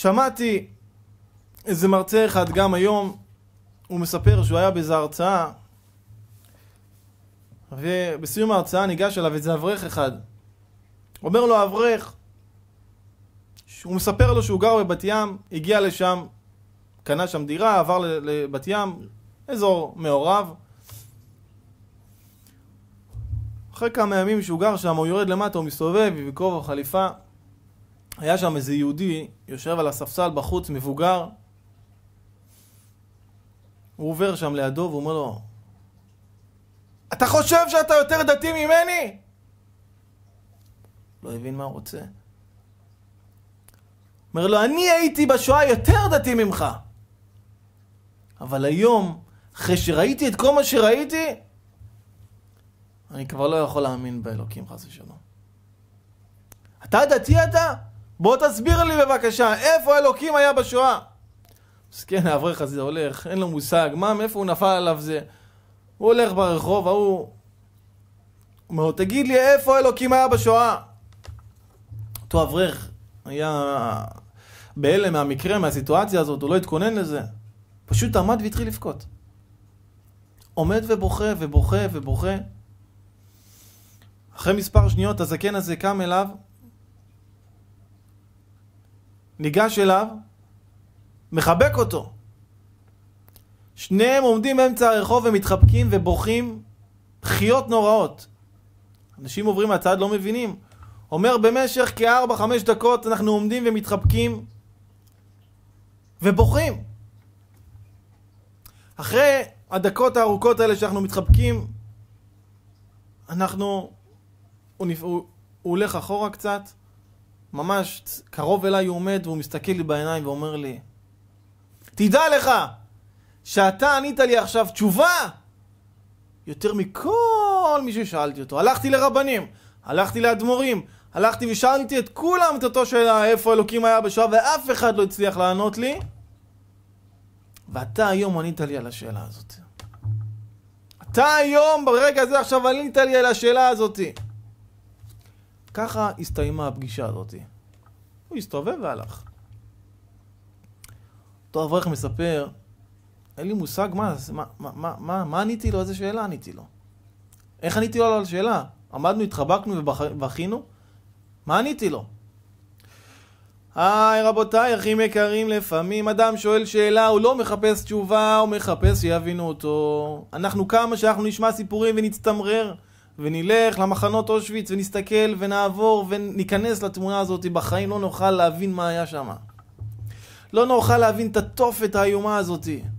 שמעתי איזה מרצה אחד גם היום, הוא מספר שהוא היה באיזה הרצאה, ובסיום ההרצאה ניגש אליו איזה אברך אחד. אומר לו האברך, הוא מספר לו שהוא גר בבת ים, הגיע לשם, קנה שם דירה, עבר לבת ים, אזור מעורב. אחרי כמה ימים שהוא גר שם, הוא יורד למטה, הוא מסתובב, ובקרוב חליפה. היה שם איזה יהודי, יושב על הספסל בחוץ, מבוגר. הוא עובר שם לידו ואומר לו, אתה חושב שאתה יותר דתי ממני? לא הבין מה הוא רוצה. אומר לו, אני הייתי בשואה יותר דתי ממך. אבל היום, אחרי שראיתי את כל מה שראיתי, אני כבר לא יכול להאמין באלוקים, חס ושלום. אתה דתי אתה? בוא תסביר לי בבקשה, איפה אלוקים היה בשואה? מסכן האברך הזה הולך, אין לו מושג, מה, מאיפה הוא נפל עליו זה? הוא הולך ברחוב ההוא, אומר לו, תגיד לי איפה אלוקים היה בשואה? אותו אברך היה בהלם מהמקרה, מהסיטואציה הזאת, הוא לא התכונן לזה. פשוט עמד והתחיל לבכות. עומד ובוכה ובוכה ובוכה. אחרי מספר שניות הזקן הזה קם אליו ניגש אליו, מחבק אותו. שניהם עומדים באמצע הרחוב ומתחבקים ובוכים בכיות נוראות. אנשים עוברים מהצד לא מבינים. אומר במשך כ-4-5 דקות אנחנו עומדים ומתחבקים ובוכים. אחרי הדקות הארוכות האלה שאנחנו מתחבקים, אנחנו... הוא, נפ... הוא... הוא הולך אחורה קצת, ממש קרוב אליי הוא עומד והוא מסתכל לי בעיניים ואומר לי, תדע לך שאתה ענית לי עכשיו תשובה יותר מכל מי ששאלתי אותו. הלכתי לרבנים, הלכתי לאדמו"רים, הלכתי ושאלתי את כולם את אותו שאלה, איפה אלוקים היה בשואה, ואף אחד לא הצליח לענות לי. ואתה היום ענית לי על השאלה הזאת. אתה היום, ברגע הזה עכשיו ענית לי על השאלה הזאתי. ככה הסתיימה הפגישה הזאת. הוא הסתובב והלך. אותו אברך מספר, אין לי מושג מה, מה, מה, מה, מה עניתי לו, איזה שאלה עניתי לו. איך עניתי לו על השאלה? עמדנו, התחבקנו ובכינו? מה עניתי לו? היי רבותיי, אחים יקרים, לפעמים אדם שואל שאלה, הוא לא מחפש תשובה, הוא מחפש שיבינו אותו. אנחנו כמה שאנחנו נשמע סיפורים ונצטמרר, ונלך למחנות אושוויץ ונסתכל ונעבור וניכנס לתמונה הזאת, בחיים לא נוכל להבין מה היה שם. לא נוכל להבין את התופת האיומה הזאתי.